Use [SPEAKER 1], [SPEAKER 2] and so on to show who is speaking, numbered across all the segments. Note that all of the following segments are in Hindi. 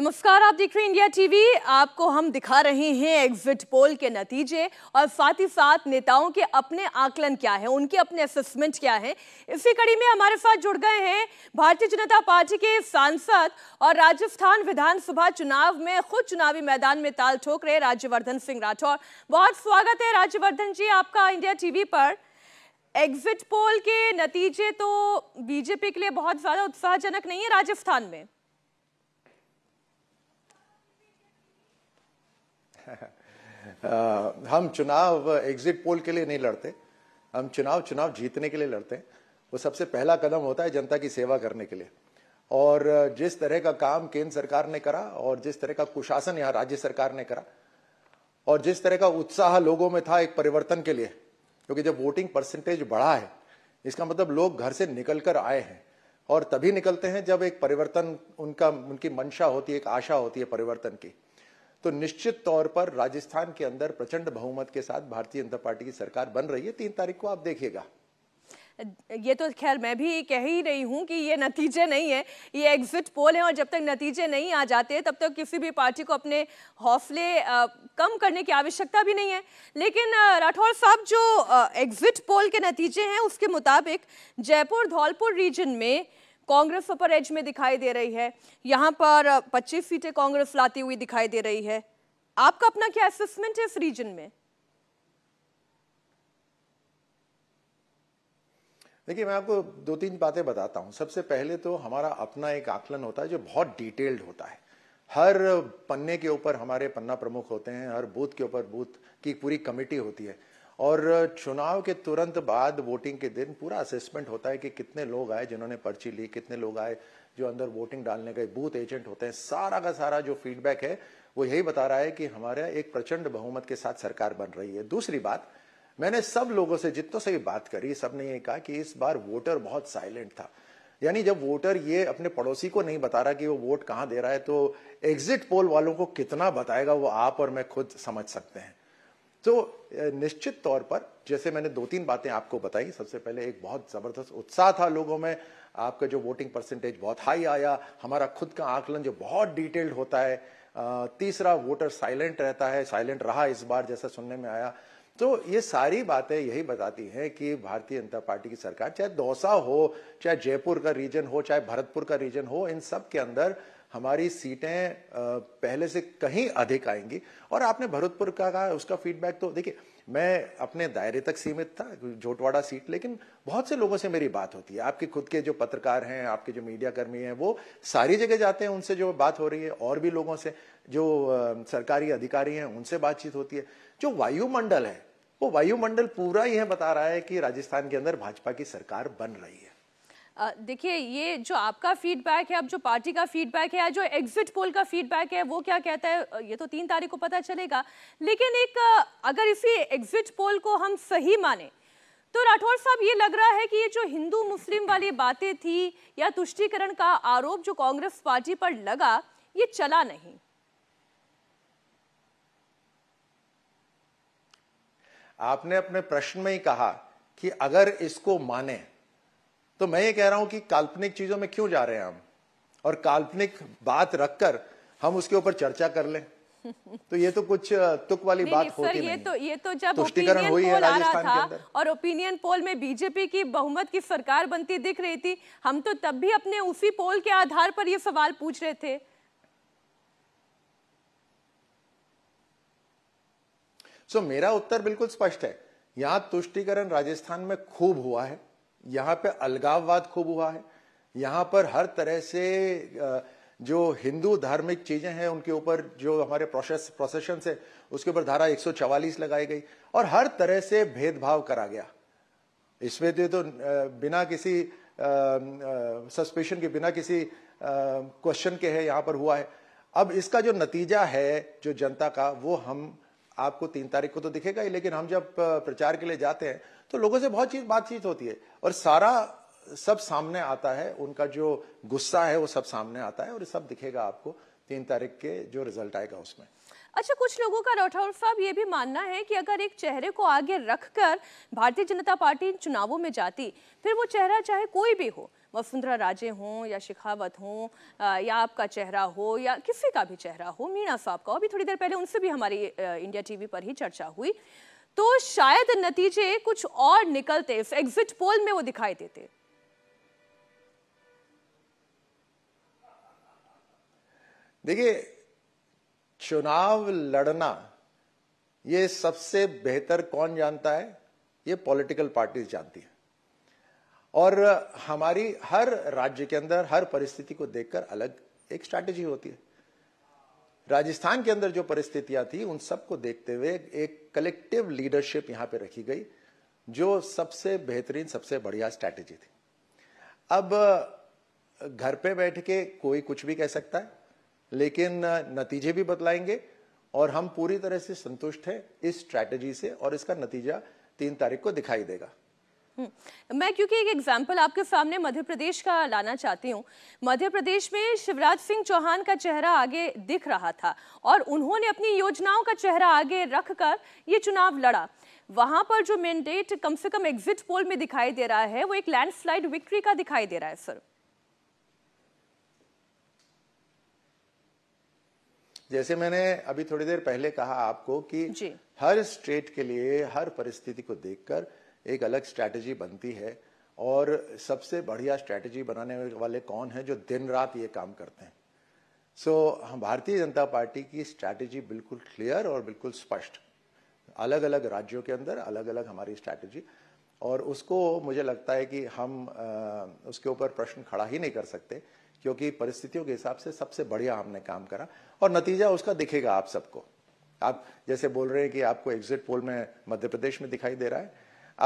[SPEAKER 1] नमस्कार आप देख रहे हैं इंडिया टीवी आपको हम दिखा रहे हैं एग्जिट पोल के नतीजे और साथ ही साथ नेताओं के अपने आकलन क्या है उनके अपने असेसमेंट क्या है इसी कड़ी में हमारे साथ जुड़ गए हैं भारतीय जनता पार्टी के सांसद और राजस्थान विधानसभा चुनाव में खुद चुनावी मैदान में ताल ठोक रहे राज्यवर्धन सिंह राठौर बहुत स्वागत है राज्यवर्धन जी आपका इंडिया टीवी पर एग्जिट पोल के नतीजे तो बीजेपी के लिए बहुत ज्यादा उत्साहजनक नहीं है राजस्थान में
[SPEAKER 2] हम चुनाव एग्जिट पोल के लिए नहीं लड़ते हम चुनाव चुनाव जीतने के लिए लड़ते हैं वो सबसे पहला कदम होता है जनता की सेवा करने के लिए और जिस तरह का काम केंद्र सरकार ने करा और जिस तरह का कुशासन यहाँ राज्य सरकार ने करा और जिस तरह का उत्साह लोगों में था एक परिवर्तन के लिए क्योंकि जब वोटिंग परसेंटेज बढ़ा है इसका मतलब लोग घर से निकलकर आए हैं और तभी निकलते हैं जब एक परिवर्तन उनका उनकी मंशा होती है एक आशा होती है परिवर्तन की तो निश्चित तौर पर राजस्थान के अंदर प्रचंड बहुमत के साथ भारतीय जनता पार्टी की सरकार बन रही है तीन तारीख को आप देखिएगा
[SPEAKER 1] ये तो खैर मैं भी कह ही रही हूँ कि ये नतीजे नहीं है ये एग्जिट पोल है और जब तक नतीजे नहीं आ जाते तब तक किसी भी पार्टी को अपने हौसले कम करने की आवश्यकता भी नहीं है लेकिन राठौर साहब जो एग्जिट पोल के नतीजे हैं उसके मुताबिक जयपुर धौलपुर रीजन में कांग्रेस अपर एज में दिखाई दे रही है यहाँ पर 25 सीटें कांग्रेस लाती हुई दिखाई दे रही है आपका अपना क्या असेसमेंट है इस रीजन में
[SPEAKER 2] देखिए मैं आपको दो तीन बातें बताता हूं सबसे पहले तो हमारा अपना एक आकलन होता है जो बहुत डिटेल्ड होता है हर पन्ने के ऊपर हमारे पन्ना प्रमुख होते हैं हर बूथ के ऊपर बूथ की पूरी कमेटी होती है और चुनाव के तुरंत बाद वोटिंग के दिन पूरा असेसमेंट होता है कि कितने लोग आए जिन्होंने पर्ची ली कितने लोग आए जो अंदर वोटिंग डालने गए बूथ एजेंट होते हैं सारा का सारा जो फीडबैक है वो यही बता रहा है कि हमारे एक प्रचंड बहुमत के साथ सरकार बन रही है दूसरी बात मैंने सब लोगों से जितों से भी बात करी सबने ये कहा कि इस बार वोटर बहुत साइलेंट था यानी जब वोटर ये अपने पड़ोसी को नहीं बता रहा कि वो वोट कहाँ दे रहा है तो एग्जिट पोल वालों को कितना बताएगा वो आप और मैं खुद समझ सकते हैं तो निश्चित तौर पर जैसे मैंने दो तीन बातें आपको बताई सबसे पहले एक बहुत ज़बरदस्त उत्साह था लोगों में आपका जो वोटिंग परसेंटेज बहुत हाई आया हमारा खुद का आकलन जो बहुत डिटेल्ड होता है तीसरा वोटर साइलेंट रहता है साइलेंट रहा इस बार जैसा सुनने में आया तो ये सारी बातें यही बताती हैं कि भारतीय जनता पार्टी की सरकार चाहे दौसा हो चाहे जयपुर का रीजन हो चाहे भरतपुर का रीजन हो इन सब के अंदर हमारी सीटें पहले से कहीं अधिक आएंगी और आपने भरतपुर का कहा उसका फीडबैक तो देखिए मैं अपने दायरे तक सीमित था झोटवाड़ा सीट लेकिन बहुत से लोगों से मेरी बात होती है आपके खुद के जो पत्रकार हैं आपके जो मीडिया कर्मी हैं वो सारी जगह जाते हैं उनसे जो बात हो रही है और भी लोगों से जो सरकारी अधिकारी हैं उनसे बातचीत होती है जो वायुमंडल है वो वायुमंडल पूरा यह बता रहा है कि राजस्थान के अंदर भाजपा की सरकार बन रही
[SPEAKER 1] है देखिए ये जो आपका फीडबैक है अब जो पार्टी का फीडबैक है या जो एग्जिट पोल का फीडबैक है वो क्या कहता है ये तो तीन तारीख को पता चलेगा लेकिन एक अगर इसी एग्जिट पोल को हम सही माने तो राठौर साहब ये लग रहा है कि ये जो हिंदू मुस्लिम वाली बातें थी या तुष्टिकरण का आरोप जो कांग्रेस पार्टी पर लगा ये चला नहीं
[SPEAKER 2] आपने अपने प्रश्न में ही कहा कि अगर इसको माने तो मैं ये कह रहा हूं कि काल्पनिक चीजों में क्यों जा रहे हैं हम और काल्पनिक बात रखकर हम उसके ऊपर चर्चा कर लें तो ये तो कुछ तुक वाली नहीं, बात नहीं, होती ये नहीं।
[SPEAKER 1] तो ये तो जब ओपिनियन पोल आ रहा था और ओपिनियन पोल में बीजेपी की बहुमत की सरकार बनती दिख रही थी हम तो तब भी अपने उसी पोल के आधार पर ये सवाल पूछ रहे थे
[SPEAKER 2] सो so, मेरा उत्तर बिल्कुल स्पष्ट है यहां तुष्टिकरण राजस्थान में खूब हुआ है यहाँ पे अलगाववाद खूब हुआ है यहाँ पर हर तरह से जो हिंदू धार्मिक चीजें हैं उनके ऊपर जो हमारे प्रोसेस प्रोसेशन है उसके ऊपर धारा 144 लगाई गई और हर तरह से भेदभाव करा गया इसमें तो, तो बिना किसी सस्पेशन के बिना किसी क्वेश्चन के है यहाँ पर हुआ है अब इसका जो नतीजा है जो जनता का वो हम आपको तीन तारीख को तो दिखेगा ही लेकिन हम जब प्रचार के लिए जाते हैं तो लोगों से बहुत चीज बातचीत होती है और सारा सब सामने आता है उनका जो गुस्सा है वो सब सामने आता है और सब दिखेगा आपको तीन तारीख के जो रिजल्ट आएगा उसमें
[SPEAKER 1] अच्छा कुछ लोगों का राठौर साहब ये भी मानना है कि अगर एक चेहरे को आगे रखकर भारतीय जनता पार्टी इन चुनावों में जाती फिर वो चेहरा चाहे कोई भी हो वसुंधरा राजे हों या शिखावत हों या आपका चेहरा हो या किसी का भी चेहरा हो मीणा साहब का अभी थोड़ी देर पहले उनसे भी हमारी इंडिया टीवी पर ही चर्चा हुई तो शायद नतीजे कुछ और निकलते एग्जिट पोल में वो दिखाई देते
[SPEAKER 2] देखिए चुनाव लड़ना ये सबसे बेहतर कौन जानता है ये पॉलिटिकल पार्टीज जानती है और हमारी हर राज्य के अंदर हर परिस्थिति को देखकर अलग एक स्ट्रैटेजी होती है राजस्थान के अंदर जो परिस्थितियां थी उन सबको देखते हुए एक कलेक्टिव लीडरशिप यहां पे रखी गई जो सबसे बेहतरीन सबसे बढ़िया स्ट्रैटेजी थी अब घर पे बैठ के कोई कुछ भी कह सकता है लेकिन नतीजे भी बतलाएंगे और हम पूरी तरह से संतुष्ट हैं इस स्ट्रैटेजी से और इसका नतीजा तीन तारीख को दिखाई देगा
[SPEAKER 1] हम्म। मैं क्योंकि एक एग्जाम्पल आपके सामने मध्य प्रदेश का लाना चाहती हूँ मध्य प्रदेश में शिवराज सिंह चौहान का चेहरा आगे दिख रहा था और उन्होंने अपनी योजनाओं का चेहरा आगे रख कर ये चुनाव लड़ा वहाँ पर जो मैंडेट कम से कम एग्जिट पोल में दिखाई दे रहा है वो एक लैंडस्लाइड विक्ट्री का दिखाई दे रहा है सर
[SPEAKER 2] जैसे मैंने अभी थोड़ी देर पहले कहा आपको कि हर स्टेट के लिए हर परिस्थिति को देखकर एक अलग स्ट्रैटेजी बनती है और सबसे बढ़िया स्ट्रैटेजी बनाने वाले कौन है जो दिन रात ये काम करते हैं सो so, हम भारतीय जनता पार्टी की स्ट्रैटेजी बिल्कुल क्लियर और बिल्कुल स्पष्ट अलग अलग राज्यों के अंदर अलग अलग हमारी स्ट्रैटेजी और उसको मुझे लगता है कि हम आ, उसके ऊपर प्रश्न खड़ा ही नहीं कर सकते क्योंकि परिस्थितियों के हिसाब से सबसे बढ़िया हमने काम करा और नतीजा उसका दिखेगा आप सबको आप जैसे बोल रहे हैं कि आपको एग्जिट पोल में मध्य प्रदेश में दिखाई दे रहा है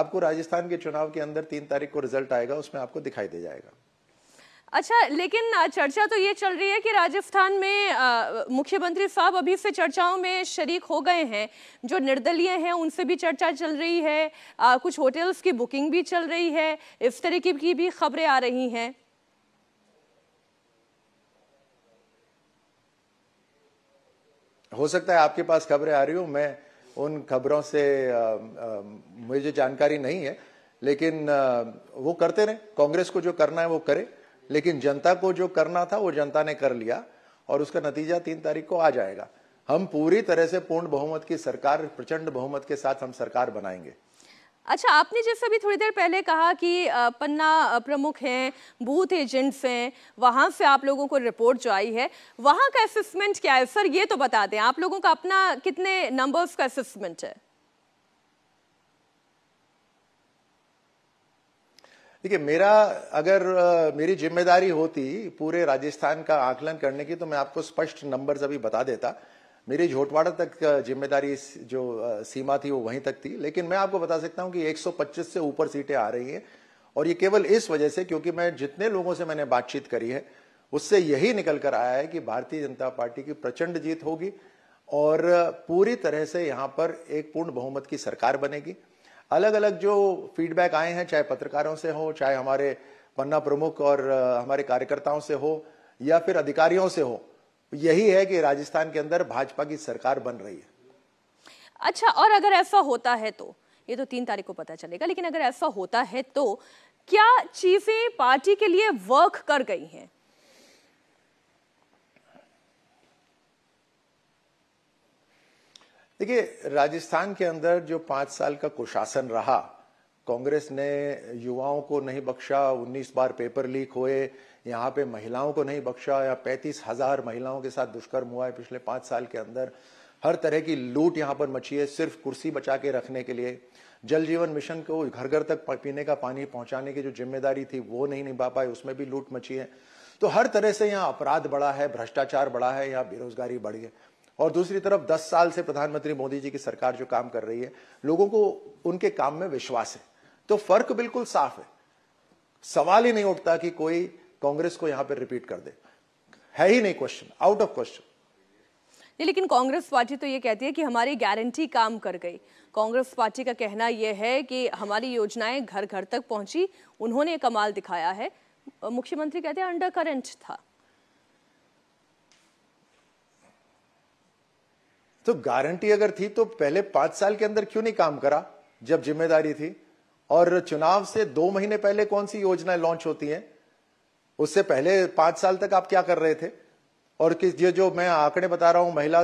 [SPEAKER 2] आपको राजस्थान के चुनाव के अंदर तीन तारीख को रिजल्ट आएगा उसमें आपको दिखाई दे जाएगा
[SPEAKER 1] अच्छा लेकिन चर्चा तो ये चल रही है कि राजस्थान में मुख्यमंत्री साहब अभी से चर्चाओं में शरीक हो गए हैं जो निर्दलीय हैं उनसे भी चर्चा चल रही है आ, कुछ होटल्स की बुकिंग भी चल रही है इस तरीके की भी खबरें आ रही हैं
[SPEAKER 2] हो सकता है आपके पास खबरें आ रही हूँ मैं उन खबरों से आ, आ, मुझे जानकारी नहीं है लेकिन आ, वो करते रहे कांग्रेस को जो करना है वो करे लेकिन जनता को जो करना था वो जनता ने कर लिया और उसका नतीजा तीन तारीख को आ जाएगा हम पूरी तरह से पूर्ण बहुमत की सरकार प्रचंड बहुमत के साथ हम सरकार बनाएंगे
[SPEAKER 1] अच्छा आपने जैसे अभी थोड़ी देर पहले कहा कि पन्ना प्रमुख हैं बूथ एजेंट्स हैं वहाँ से आप लोगों को रिपोर्ट जो आई है वहाँ का असेसमेंट क्या है सर ये तो बता दें आप लोगों का अपना कितने नंबर्स का असेसमेंट है
[SPEAKER 2] देखिए मेरा अगर मेरी जिम्मेदारी होती पूरे राजस्थान का आकलन करने की तो मैं आपको स्पष्ट नंबर्स अभी बता देता मेरी झोटवाड़ा तक जिम्मेदारी जो सीमा थी वो वहीं तक थी लेकिन मैं आपको बता सकता हूं कि 125 से ऊपर सीटें आ रही हैं और ये केवल इस वजह से क्योंकि मैं जितने लोगों से मैंने बातचीत करी है उससे यही निकल कर आया है कि भारतीय जनता पार्टी की प्रचंड जीत होगी और पूरी तरह से यहाँ पर एक पूर्ण बहुमत की सरकार बनेगी अलग अलग जो फीडबैक आए हैं चाहे पत्रकारों से हो चाहे हमारे पन्ना प्रमुख और हमारे कार्यकर्ताओं से हो या फिर अधिकारियों से हो यही है कि राजस्थान के अंदर भाजपा की सरकार बन रही है
[SPEAKER 1] अच्छा और अगर ऐसा होता है तो ये तो तीन तारीख को पता चलेगा लेकिन अगर ऐसा होता है तो क्या चीजें पार्टी के लिए वर्क कर गई हैं
[SPEAKER 2] देखिए राजस्थान के अंदर जो पांच साल का कुशासन रहा कांग्रेस ने युवाओं को नहीं बख्शा 19 बार पेपर लीक हुए यहाँ पे महिलाओं को नहीं बख्शा या पैंतीस हजार महिलाओं के साथ दुष्कर्म हुआ है पिछले पांच साल के अंदर हर तरह की लूट यहाँ पर मची है सिर्फ कुर्सी बचा के रखने के लिए जल जीवन मिशन को घर घर तक पीने का पानी पहुंचाने की जो जिम्मेदारी थी वो नहीं निभा पाए उसमें भी लूट मची है तो हर तरह से यहाँ अपराध बढ़ा है भ्रष्टाचार बढ़ा है यहाँ बेरोजगारी बढ़ी है और दूसरी तरफ 10 साल से प्रधानमंत्री मोदी जी की सरकार जो काम कर रही है लोगों को उनके काम में विश्वास है तो फर्क बिल्कुल साफ है सवाल ही नहीं उठता कि कोई कांग्रेस को यहां पर रिपीट कर दे है ही नहीं क्वेश्चन आउट ऑफ
[SPEAKER 1] क्वेश्चन नहीं लेकिन कांग्रेस पार्टी तो ये कहती है कि हमारी गारंटी काम कर गई कांग्रेस पार्टी का कहना यह है कि हमारी योजनाएं घर घर तक पहुंची उन्होंने कमाल दिखाया है मुख्यमंत्री कहते हैं अंडर करंट था
[SPEAKER 2] तो गारंटी अगर थी तो पहले पांच साल के अंदर क्यों नहीं काम करा जब जिम्मेदारी थी और चुनाव से दो महीने पहले कौन सी योजनाएं लॉन्च होती हैं उससे पहले पांच साल तक आप क्या कर रहे थे और किस ये जो मैं आंकड़े बता रहा हूं महिला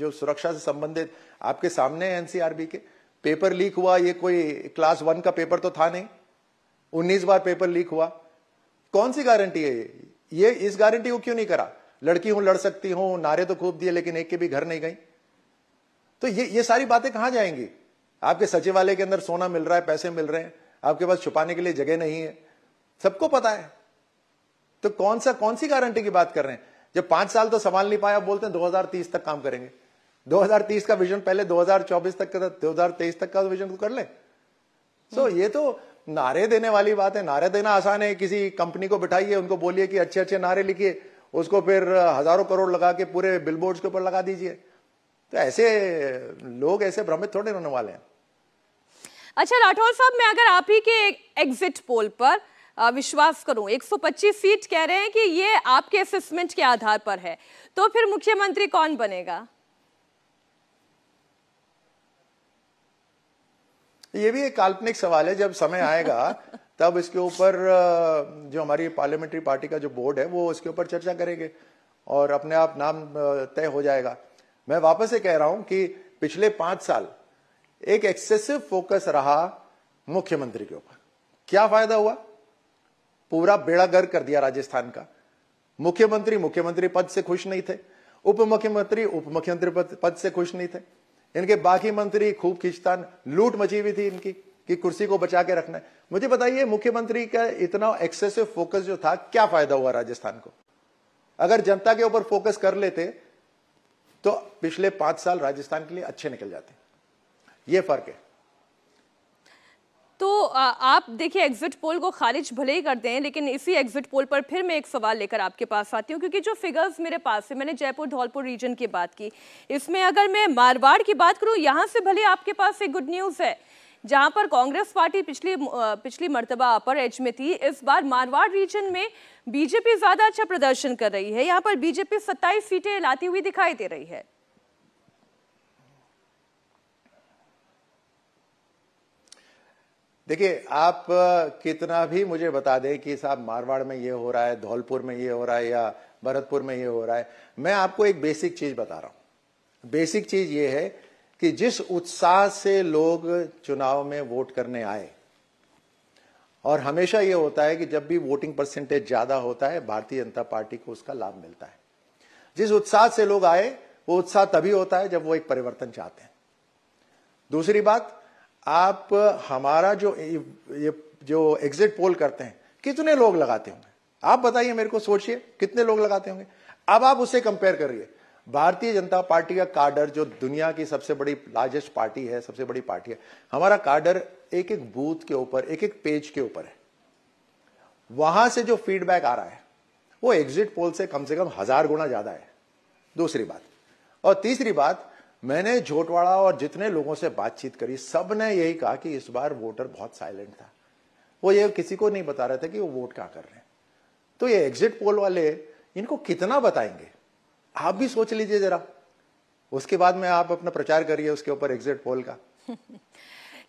[SPEAKER 2] जो सुरक्षा से संबंधित आपके सामने एनसीआरबी के पेपर लीक हुआ ये कोई क्लास वन का पेपर तो था नहीं उन्नीस बार पेपर लीक हुआ कौन सी गारंटी है ये ये इस गारंटी को क्यों नहीं करा लड़की हूं लड़ सकती हूं नारे तो खूब दिए लेकिन एक के भी घर नहीं गई तो ये ये सारी बातें कहां जाएंगी आपके सचिवालय के अंदर सोना मिल रहा है पैसे मिल रहे हैं आपके पास छुपाने के लिए जगह नहीं है सबको पता है तो कौन सा कौन सी गारंटी की बात कर रहे हैं जब पांच साल तो संभाल नहीं पाया बोलते हैं 2030 तक काम करेंगे 2030 का विजन पहले 2024 तक का था तेईस तक का तो विजन कर ले सो so, हम्म। ये तो नारे देने वाली बात है नारे देना आसान है किसी कंपनी को बिठाइए उनको बोलिए कि अच्छे अच्छे नारे लिखिए उसको फिर हजारों करोड़ लगा के पूरे बिलबोर्ड्स के ऊपर लगा दीजिए तो ऐसे लोग ऐसे भ्रमित थोड़े रहने वाले हैं
[SPEAKER 1] अच्छा राठौर साहब मैं अगर आप ही के एग्जिट पोल पर विश्वास करूं 125 सीट कह रहे हैं कि ये आपके असेसमेंट के आधार पर है तो फिर मुख्यमंत्री कौन बनेगा
[SPEAKER 2] ये भी एक काल्पनिक सवाल है जब समय आएगा तब इसके ऊपर जो हमारी पार्लियामेंट्री पार्टी का जो बोर्ड है वो इसके ऊपर चर्चा करेंगे और अपने आप नाम तय हो जाएगा मैं वापस से कह रहा हूं कि पिछले पांच साल एक एक्सेसिव फोकस रहा मुख्यमंत्री के ऊपर क्या फायदा हुआ पूरा बेड़ा गर कर दिया राजस्थान का मुख्यमंत्री मुख्यमंत्री पद से खुश नहीं थे उप मुख्यमंत्री उप मुख्यमंत्री पद से खुश नहीं थे इनके बाकी मंत्री खूब खींचतान लूट मची हुई थी इनकी कि कुर्सी को बचा के रखना है मुझे बताइए मुख्यमंत्री का इतना एक्सेसिव फोकस जो था क्या फायदा हुआ राजस्थान को अगर जनता के ऊपर फोकस कर लेते तो पिछले पांच साल राजस्थान के लिए अच्छे निकल जाते ये फर्क है
[SPEAKER 1] तो आप देखिए एग्जिट पोल को खारिज भले ही करते हैं लेकिन इसी एग्जिट पोल पर फिर मैं एक सवाल लेकर आपके पास आती हूँ क्योंकि जो फिगर्स मेरे पास है मैंने जयपुर धौलपुर रीजन की बात की इसमें अगर मैं मारवाड़ की बात करूँ यहाँ से भले आपके पास एक गुड न्यूज़ है जहां पर कांग्रेस पार्टी पिछली पिछली मरतबा अपर एज में थी इस बार मारवाड़ रीजन में बीजेपी ज़्यादा अच्छा प्रदर्शन कर रही है यहाँ पर बीजेपी सत्ताईस सीटें लाती हुई दिखाई दे रही है
[SPEAKER 2] देखिए आप कितना भी मुझे बता दें कि साहब मारवाड़ में ये हो रहा है धौलपुर में ये हो रहा है या भरतपुर में ये हो रहा है मैं आपको एक बेसिक चीज बता रहा हूं बेसिक चीज ये है कि जिस उत्साह से लोग चुनाव में वोट करने आए और हमेशा यह होता है कि जब भी वोटिंग परसेंटेज ज्यादा होता है भारतीय जनता पार्टी को उसका लाभ मिलता है जिस उत्साह से लोग आए वो उत्साह तभी होता है जब वो एक परिवर्तन चाहते हैं दूसरी बात आप हमारा जो ये जो एग्जिट पोल करते हैं कितने लोग लगाते होंगे आप बताइए मेरे को सोचिए कितने लोग लगाते होंगे अब आप उसे कंपेयर करिए भारतीय जनता पार्टी का कार्डर जो दुनिया की सबसे बड़ी लार्जेस्ट पार्टी है सबसे बड़ी पार्टी है हमारा कार्डर एक एक बूथ के ऊपर एक एक पेज के ऊपर है वहां से जो फीडबैक आ रहा है वो एग्जिट पोल से कम से कम हजार गुना ज्यादा है दूसरी बात और तीसरी बात मैंने झोटवाड़ा और जितने लोगों से बातचीत करी सब ने यही कहा कि इस बार वोटर बहुत साइलेंट था वो ये किसी को नहीं बता रहे थे कि वो वोट क्या कर रहे हैं तो ये एग्जिट पोल वाले इनको कितना बताएंगे आप भी सोच लीजिए जरा उसके बाद में आप अपना प्रचार करिए उसके ऊपर एग्जिट पोल का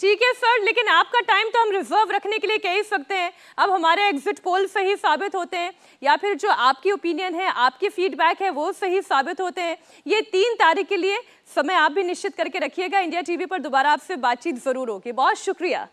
[SPEAKER 1] ठीक है सर लेकिन आपका टाइम तो हम रिजर्व रखने के लिए कह ही सकते हैं अब हमारे एग्जिट पोल सही साबित होते हैं या फिर जो आपकी ओपिनियन है आपकी फीडबैक है वो सही साबित होते हैं ये तीन तारीख के लिए समय आप भी निश्चित करके रखिएगा इंडिया टीवी पर दोबारा आपसे बातचीत ज़रूर होगी बहुत शुक्रिया